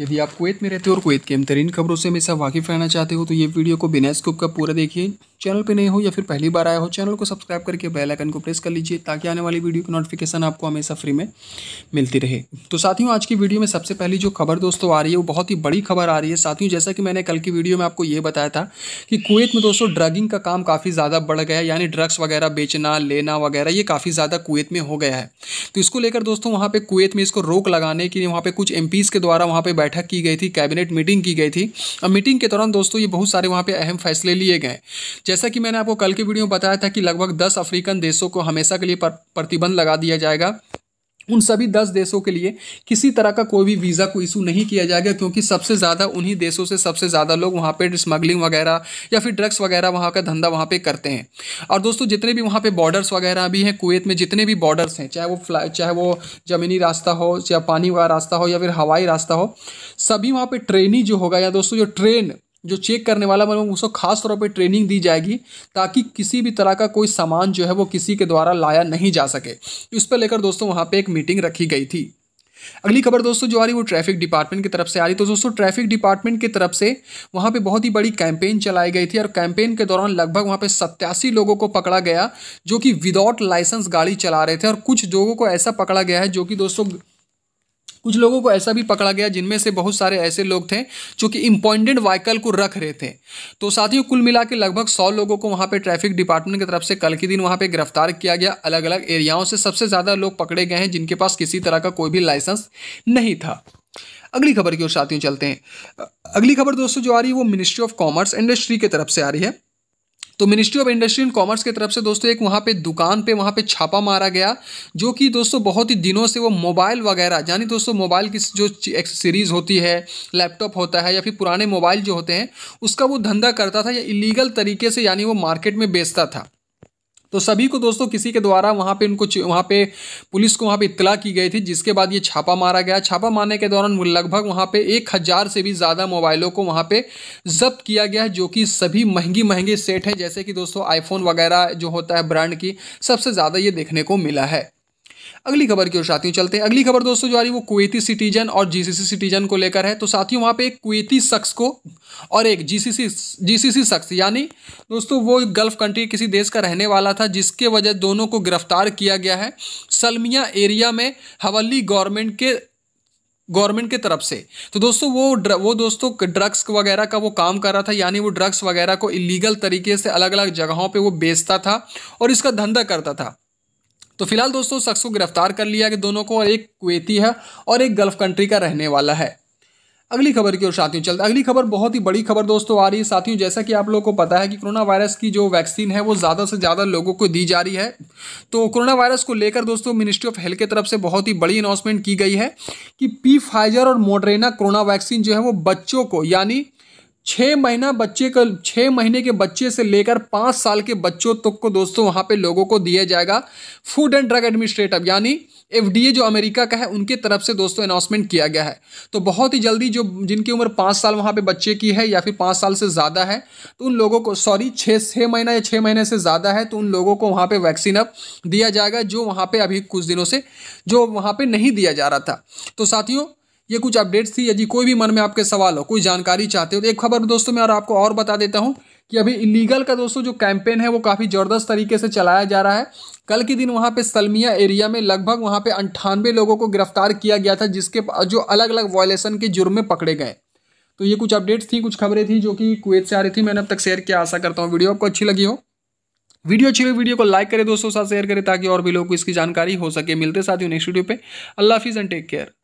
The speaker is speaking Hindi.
यदि आप कुवैत में रहते हो और कुवैत के अमतरीन खबरों से हमेशा वाकिफ रहना चाहते हो तो ये वीडियो को बिना स्कोप का पूरा देखिए चैनल पर नए हो या फिर पहली बार आया हो चैनल को सब्सक्राइब करके बेल आइकन को प्रेस कर लीजिए ताकि आने वाली वीडियो की नोटिफिकेशन आपको हमेशा फ्री में मिलती रहे तो साथियों आज की वीडियो में सबसे पहली जो खबर दोस्तों आ रही है वो बहुत ही बड़ी खबर आ रही है साथियों जैसा कि मैंने कल की वीडियो में आपको ये बताया था कि कुवैत में दोस्तों ड्रगिंग का काम काफ़ी ज़्यादा बढ़ गया यानी ड्रग्स वगैरह बेचना लेना वगैरह ये काफ़ी ज़्यादा कुवैत में हो गया है तो इसको लेकर दोस्तों वहाँ पर कुवैत में इसको रोक लगाने के लिए वहाँ पर कुछ एम के द्वारा वहाँ पर बैठक की गई थी कैबिनेट मीटिंग की गई थी अब मीटिंग के दौरान दोस्तों ये बहुत सारे वहाँ पर अहम फैसले लिए गए जैसा कि मैंने आपको कल के वीडियो में बताया था कि लगभग दस अफ्रीकन देशों को हमेशा के लिए प्रतिबंध लगा दिया जाएगा उन सभी दस देशों के लिए किसी तरह का कोई भी वीज़ा को इशू नहीं किया जाएगा क्योंकि सबसे ज़्यादा उन्हीं देशों से सबसे ज़्यादा लोग वहाँ पे स्मगलिंग वगैरह या फिर ड्रग्स वगैरह वहाँ का धंधा वहाँ पे करते हैं और दोस्तों जितने भी वहाँ पे बॉर्डर्स वगैरह भी हैं कुवैत में जितने भी बॉर्डर्स हैं चाहे वो फ्लाई चाहे वो ज़मीनी रास्ता हो या पानी वाला रास्ता हो या फिर हवाई रास्ता हो सभी वहाँ पर ट्रेन जो होगा या दोस्तों जो ट्रेन जो चेक करने वाला मैं उसको खास तौर पे ट्रेनिंग दी जाएगी ताकि किसी भी तरह का कोई सामान जो है वो किसी के द्वारा लाया नहीं जा सके इस पर लेकर दोस्तों वहाँ पे एक मीटिंग रखी गई थी अगली खबर दोस्तों जो आ रही वो ट्रैफिक डिपार्टमेंट की तरफ से आ रही तो दोस्तों ट्रैफिक डिपार्टमेंट की तरफ से वहाँ पर बहुत ही बड़ी कैंपेन चलाई गई थी और कैंपेन के दौरान लगभग वहाँ पर सत्तासी लोगों को पकड़ा गया जो कि विदाउट लाइसेंस गाड़ी चला रहे थे और कुछ लोगों को ऐसा पकड़ा गया है जो कि दोस्तों कुछ लोगों को ऐसा भी पकड़ा गया जिनमें से बहुत सारे ऐसे लोग थे जो कि इम्पॉइंटेड व्हीकल को रख रहे थे तो साथियों कुल मिला के लगभग सौ लोगों को वहाँ पर ट्रैफिक डिपार्टमेंट की तरफ से कल के दिन वहाँ पर गिरफ्तार किया गया अलग अलग एरियाओं से सबसे ज़्यादा लोग पकड़े गए हैं जिनके पास किसी तरह का कोई भी लाइसेंस नहीं था अगली खबर की ओर साथियों चलते हैं अगली खबर दोस्तों जो आ रही है वो मिनिस्ट्री ऑफ कॉमर्स इंडस्ट्री की तरफ से आ रही है तो ministry of industry and commerce की तरफ से दोस्तों एक वहाँ पे दुकान पे वहाँ पे छापा मारा गया जो कि दोस्तों बहुत ही दिनों से वो मोबाइल वगैरह यानी दोस्तों मोबाइल की जो सीरीज होती है लैपटॉप होता है या फिर पुराने मोबाइल जो होते हैं उसका वो धंधा करता था या इलीगल तरीके से यानी वो मार्केट में बेचता था तो सभी को दोस्तों किसी के द्वारा वहाँ पे उनको वहाँ पे पुलिस को वहाँ पे इतला की गई थी जिसके बाद ये छापा मारा गया छापा मारने के दौरान लगभग वहाँ पे एक हज़ार से भी ज़्यादा मोबाइलों को वहाँ पे जब्त किया गया है जो कि सभी महंगी महंगे सेट हैं जैसे कि दोस्तों आईफोन वगैरह जो होता है ब्रांड की सबसे ज़्यादा ये देखने को मिला है अगली खबर की ओर साथियों चलते हैं अगली खबर दोस्तों जो आ रही है वो कुवैती सिटीजन और जीसीसी सिटीजन को लेकर है तो साथियों वहां पे एक कुवैती शख्स को और एक जीसीसी जीसीसी शख्स यानी दोस्तों वो गल्फ कंट्री किसी देश का रहने वाला था जिसके वजह दोनों को गिरफ्तार किया गया है सलमिया एरिया में हवली गवर्नमेंट के गवर्नमेंट के तरफ से तो दोस्तों वो ड्र, वो दोस्तों ड्रग्स वगैरह का वो काम कर रहा था यानी वो ड्रग्स वगैरह को इलीगल तरीके से अलग अलग जगहों पे वो बेचता था और इसका धंधा करता था तो फिलहाल दोस्तों शख्स को गिरफ्तार कर लिया कि दोनों को एक कुवैती है और एक गल्फ कंट्री का रहने वाला है अगली खबर की ओर साथियों चलते अगली खबर बहुत ही बड़ी खबर दोस्तों आ रही है साथियों जैसा कि आप लोगों को पता है कि कोरोना वायरस की जो वैक्सीन है वो ज़्यादा से ज़्यादा लोगों को दी जा रही है तो कोरोना वायरस को लेकर दोस्तों मिनिस्ट्री ऑफ हेल्थ की तरफ से बहुत ही बड़ी अनाउंसमेंट की गई है कि पी फाइजर और मोडरेना कोरोना वैक्सीन जो है वो बच्चों को यानी छः महीना बच्चे का छः महीने के बच्चे से लेकर पाँच साल के बच्चों तक को दोस्तों वहाँ पे लोगों को दिया जाएगा फूड एंड ड्रग एडमिनिस्ट्रेटिव यानी एफडीए जो अमेरिका का है उनके तरफ से दोस्तों अनाउंसमेंट किया गया है तो बहुत ही जल्दी जो जिनकी उम्र पाँच साल वहाँ पे बच्चे की है या फिर पाँच साल से ज़्यादा है तो उन लोगों को सॉरी छः छः महीना या छः महीने से ज़्यादा है तो उन लोगों को वहाँ पर वैक्सीन अब दिया जाएगा जो वहाँ पर अभी कुछ दिनों से जो वहाँ पर नहीं दिया जा रहा था तो साथियों ये कुछ अपडेट्स थी यदि कोई भी मन में आपके सवाल हो कोई जानकारी चाहते हो तो एक खबर दोस्तों मैं और आपको और बता देता हूँ कि अभी इलीगल का दोस्तों जो कैंपेन है वो काफ़ी ज़बरदस्त तरीके से चलाया जा रहा है कल के दिन वहाँ पे सलमिया एरिया में लगभग वहाँ पे अंठानवे लोगों को गिरफ्तार किया गया था जिसके जो अलग अलग वॉयलेसन के जुर्म में पकड़े गए तो ये कुछ अपडेट्स थी कुछ खबरें थी जो कि कुवैत से आ रही थी मैंने अब तक शेयर किया आशा करता हूँ वीडियो आपको अच्छी लगी हो वीडियो अच्छी लगी वीडियो को लाइक करें दोस्तों साथ शेयर करें ताकि और भी लोगों को इसकी जानकारी हो सके मिलते साथ ही नेक्स्ट वीडियो पे अल्लाह हाफिज़ एंड टेक केयर